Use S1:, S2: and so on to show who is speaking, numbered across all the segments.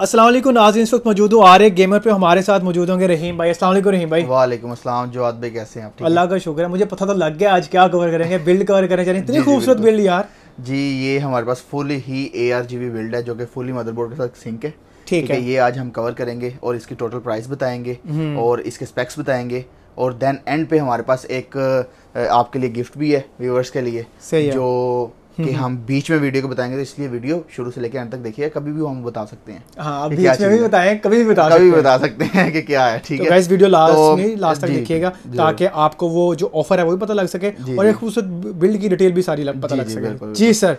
S1: असलम नाजिन इस वक्त मौजूद हूँ आर एक गेमर पे हमारे साथ मौजूद होंगे रहीम भाई असल रहीम भाई
S2: वालेकुम अस्सलाम जवाद भाई कैसे हैं आप अल्लाह का शुक्र है मुझे पता तो लग गया आज क्या कवर करेंगे बिल्ड कवर करें चाहिए इतनी खूबसूरत बिल्ड यार जी ये हमारे पास फुल ही A R G B build है जो कि फुली मदरबोर्ड के साथ सिंक है ठीक है ये आज हम कवर करेंगे और इसकी टोटल प्राइस हम्म। बताएंगे और इसके स्पेक्स बताएंगे और देन एंड पे हमारे पास एक आपके लिए गिफ्ट भी है व्यूवर्स के लिए जो कि हम बीच में वीडियो को बताएंगे तो इसलिए वीडियो शुरू से लेकर अंत तक देखिए कभी भी हम बता सकते हैं हाँ, बीच में भी बताएं
S1: कभी भी बता कभी बता सकते हैं
S2: कि क्या है ठीक तो है वीडियो लास्ट लास्ट तक देखिएगा ताकि आपको वो जो ऑफर है वो भी पता लग सके और एक खूबसूरत बिल्ड की डिटेल भी सारी पता लग सके जी सर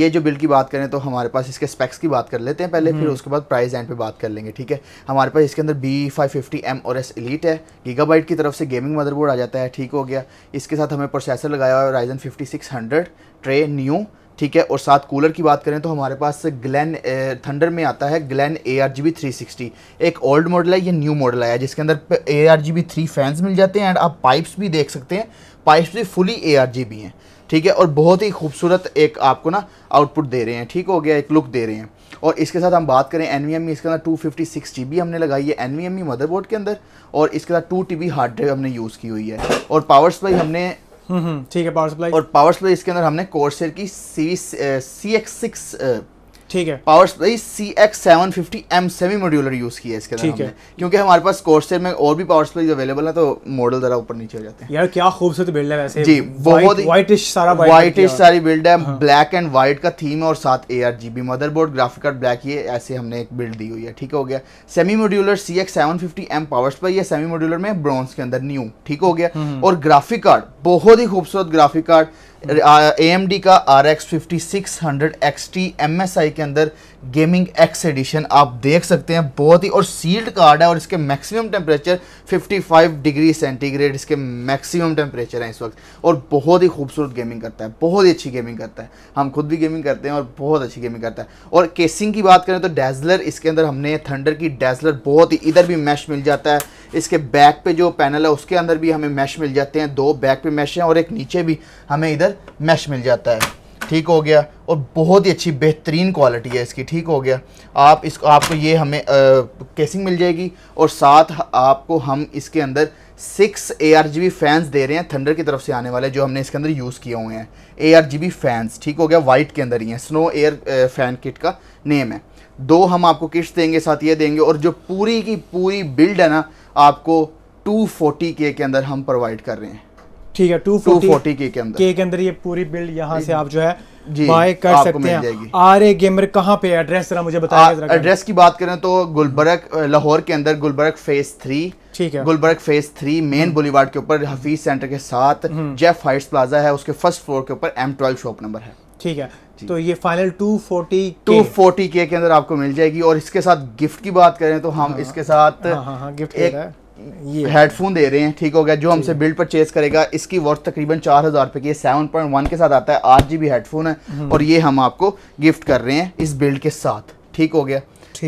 S2: ये जो बिल्ड की बात करें तो हमारे पास इसके स्पेक्स की बात कर लेते हैं पहले फिर हम्म। उसके बाद प्राइस एंड पे बात कर लेंगे ठीक है हमारे पास इसके अंदर बी फाइव फिफ्टी एम और एस इलीट है गीगाबाइट की तरफ से गेमिंग मदरबोर्ड आ जाता है ठीक हो गया इसके साथ हमें प्रोसेसर लगाया हुआ है Ryzen fifty six hundred tray new यूँ ठीक है और साथ कूलर की बात करें तो हमारे पास ग्लैन थंडर में आता है ग्लैन A R G B three sixty एक ओल्ड मॉडल है ये न्यू मॉडल आया है जिसके अंदर A R G B three fans मिल जाते हैं एंड आप पाइप्स भी देख सकते हैं पाइप्स भी fully A R G B हैं ठीक है और बहुत ही खूबसूरत एक आपको ना आउटपुट दे रहे हैं ठीक हो गया एक लुक दे रहे हैं और इसके साथ हम बात करें एन वी एम इसके अंदर two fifty six G B हमने लगाई है एन वी मदरबोर्ड के अंदर और इसके साथ two T B hard drive हमने यूज़ की हुई है और पावर सप्लाई हमने हम्म, हम्म, ठीक है पावर सप्लाई और पावर सप्लाई इसके अंदर हमने कोर्सर की सी सी एक्स सिक्स ठीक है power supply C X seven fifty M semi modular use किया इसके ठीक है क्योंकि हमारे पास कोर्सर में और भी पावर सप्लाई अवेलेबल है तो मॉडल जरा ऊपर नीचे हो जाते
S1: हैं यार क्या खूबसूरत बिल्ड है वैसे जी बहुत व्हाइटिश सारा व्हाइटिश सारी
S2: बिल्ड है ब्लैक एंड व्हाइट का थीम है और साथ A R G B motherboard graphic card black ये ऐसे हमने एक बिल्ड दी हुई है ठीक हो गया semi modular C X seven fifty M power supply है सेमी मॉड्यूलर में ब्रॉन्ज के अंदर न्यू ठीक हो गया हम्म, हम्म। और ग्राफिक कार्ड बहुत ही खूबसूरत graphic card A M D का R X fifty six hundred X T M S I के अंदर गेमिंग एक्स एडिशन आप देख सकते हैं बहुत ही और सील्ड कार्ड है और इसके मैक्सिमम टेम्परेचर 55 डिग्री सेंटीग्रेड इसके मैक्सिमम टेम्परेचर है इस वक्त और बहुत ही खूबसूरत गेमिंग करता है बहुत ही अच्छी गेमिंग करता है हम खुद भी गेमिंग करते हैं और बहुत अच्छी गेमिंग करता है और केसिंग की बात करें तो डेजलर इसके अंदर हमने थंडर की डेजलर बहुत ही इधर भी मैश मिल जाता है इसके बैक पे जो पैनल है उसके अंदर भी हमें मैश मिल जाते हैं दो बैक पे मैश हैं और एक नीचे भी हमें इधर मैश मिल जाता है ठीक हो गया और बहुत ही अच्छी बेहतरीन क्वालिटी है इसकी ठीक हो गया आप इसको आपको ये हमें आ, केसिंग मिल जाएगी और साथ आपको हम इसके अंदर six A R G B fans दे रहे हैं थंडर की तरफ से आने वाले जो हमने इसके अंदर यूज़ किए हुए हैं A R G B fans ठीक हो गया वाइट के अंदर ही हैं स्नो एयर फैन किट का नेम है दो हम आपको किट्स देंगे साथ ये देंगे और जो पूरी की पूरी बिल्ड है ना आपको फोर्टी के के अंदर हम प्रोवाइड कर रहे हैं ठीक है टू फोर्टी के के अंदर के
S1: के अंदर ये पूरी बिल्ड यहाँ से आप जो है बाय कर सकते हैं आर ए गेमर कहाँ पे एड्रेस जरा मुझे बताया एड्रेस
S2: की बात करें तो गुलबर्ग लाहौर के अंदर गुलबर्ग फेज थ्री ठीक है Gulberg phase three main boulevard के ऊपर हफीज सेंटर के साथ जेफ हाइट्स प्लाजा है उसके फर्स्ट फ्लोर के ऊपर एम ट्वेल्व शॉप नंबर है ठीक है तो ये फाइनल 240 240 के के अंदर आपको मिल जाएगी और इसके साथ गिफ्ट की बात करें तो हम हाँ, इसके साथ हाँ, हाँ, हाँ, गिफ्ट एक ये हेडफोन दे रहे हैं ठीक हो गया जो हमसे बिल्ड परचेज करेगा इसकी वर्थ तकरीबन चार हज़ार रुपये की सेवन पॉइंट वन के साथ आता है आठ जी बी हेडफोन है हम्म। और ये हम आपको गिफ्ट कर रहे हैं इस बिल्ड के साथ ठीक हो गया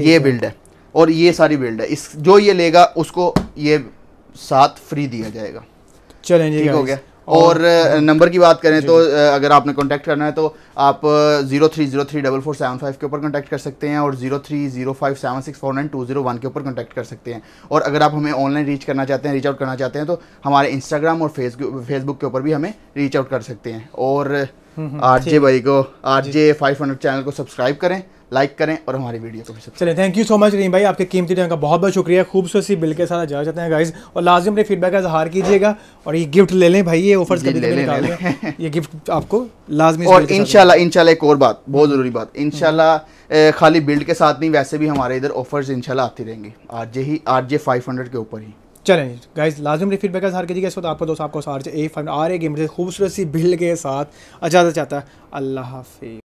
S2: ये बिल्ड है और ये सारी बिल्ड है इस जो ये लेगा उसको ये साथ फ्री दिया जाएगा चलें ठीक हो गया और नंबर की बात करें तो अगर आपने कांटेक्ट करना है तो आप zero three zero three double four seven five के ऊपर कांटेक्ट कर सकते हैं और zero three zero five seven six four nine two zero one के ऊपर कांटेक्ट कर सकते हैं और अगर आप हमें ऑनलाइन रीच करना चाहते हैं रीच आउट करना चाहते हैं तो हमारे इंस्टाग्राम और फेसबुक के ऊपर भी हमें रीच आउट कर सकते हैं और आरजे भाई को आरजे 500 चैनल को सब्सक्राइब करें लाइक करें और हमारी वीडियो को भी
S1: चलें थैंक यू सो मच रही भाई आपके कीमती टाइम का बहुत बहुत शुक्रिया खूबसूरत सी बिल के साथ जाना जाते हैं गाइज और लाजिम अपने फीडबैक का इजहार कीजिएगा और ये गिफ्ट ले लें भाई ये ऑफर कभी ले ले। ये गिफ्ट आपको
S2: लाजमी और इनशाला इनशाला एक और बात बहुत ज़रूरी बात इनशाला खाली बिल्ड के साथ नहीं वैसे भी हमारे इधर ऑफर्स इनशाला आती रहेंगी आज ही आज फाइव हंड्रेड के ऊपर ही
S1: चलें गाइज लाजम ने फीडबैक सार के जी इस वक्त आपका दोस्त आपको सार ए फाइव आ रहे गेम खूबसूरत सी बिल्ड के साथ अजाजत चाहता है अल्लाह हाफिज़